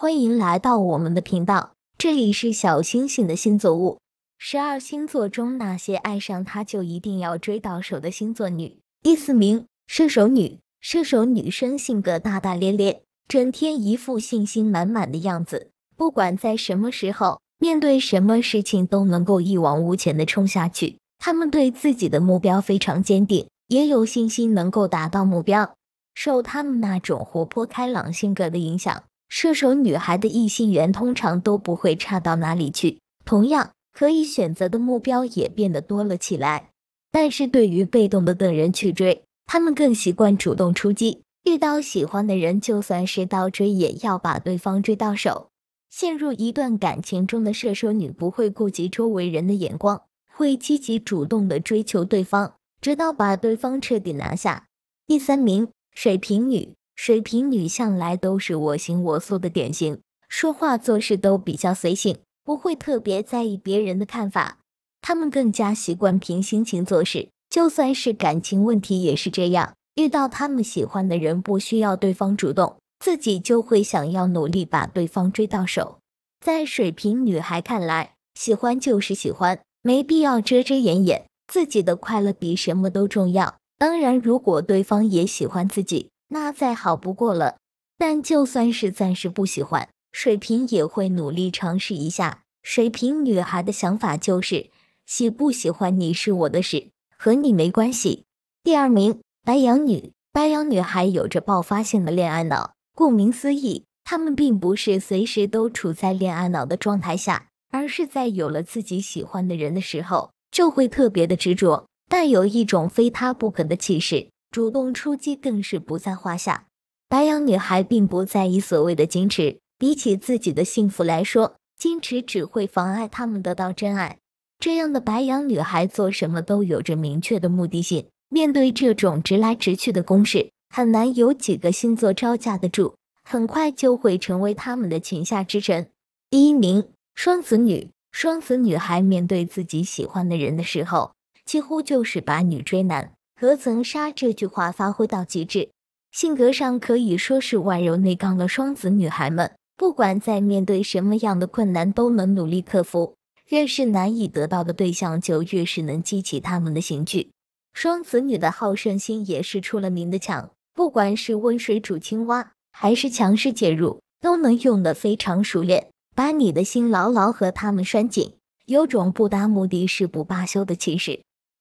欢迎来到我们的频道，这里是小星星的星座物。十二星座中那些爱上他就一定要追到手的星座女，第四名射手女。射手女生性格大大咧咧，整天一副信心满满的样子，不管在什么时候，面对什么事情都能够一往无前的冲下去。他们对自己的目标非常坚定，也有信心能够达到目标。受他们那种活泼开朗性格的影响。射手女孩的异性缘通常都不会差到哪里去，同样可以选择的目标也变得多了起来。但是对于被动的等人去追，他们更习惯主动出击。遇到喜欢的人，就算是倒追，也要把对方追到手。陷入一段感情中的射手女不会顾及周围人的眼光，会积极主动的追求对方，直到把对方彻底拿下。第三名，水瓶女。水瓶女向来都是我行我素的典型，说话做事都比较随性，不会特别在意别人的看法。她们更加习惯凭心情做事，就算是感情问题也是这样。遇到他们喜欢的人，不需要对方主动，自己就会想要努力把对方追到手。在水瓶女孩看来，喜欢就是喜欢，没必要遮遮掩掩，自己的快乐比什么都重要。当然，如果对方也喜欢自己。那再好不过了，但就算是暂时不喜欢，水瓶也会努力尝试一下。水瓶女孩的想法就是，喜不喜欢你是我的事，和你没关系。第二名，白羊女。白羊女孩有着爆发性的恋爱脑，顾名思义，她们并不是随时都处在恋爱脑的状态下，而是在有了自己喜欢的人的时候，就会特别的执着，带有一种非他不可的气势。主动出击更是不在话下。白羊女孩并不在意所谓的矜持，比起自己的幸福来说，矜持只会妨碍他们得到真爱。这样的白羊女孩做什么都有着明确的目的性。面对这种直来直去的攻势，很难有几个星座招架得住，很快就会成为他们的裙下之臣。第一名，双子女。双子女女孩面对自己喜欢的人的时候，几乎就是把女追男。何曾杀这句话发挥到极致，性格上可以说是外柔内刚的双子女。孩们不管在面对什么样的困难都能努力克服。越是难以得到的对象，就越是能激起她们的兴趣。双子女的好胜心也是出了名的强，不管是温水煮青蛙，还是强势介入，都能用得非常熟练，把你的心牢牢和他们拴紧，有种不达目的誓不罢休的气势。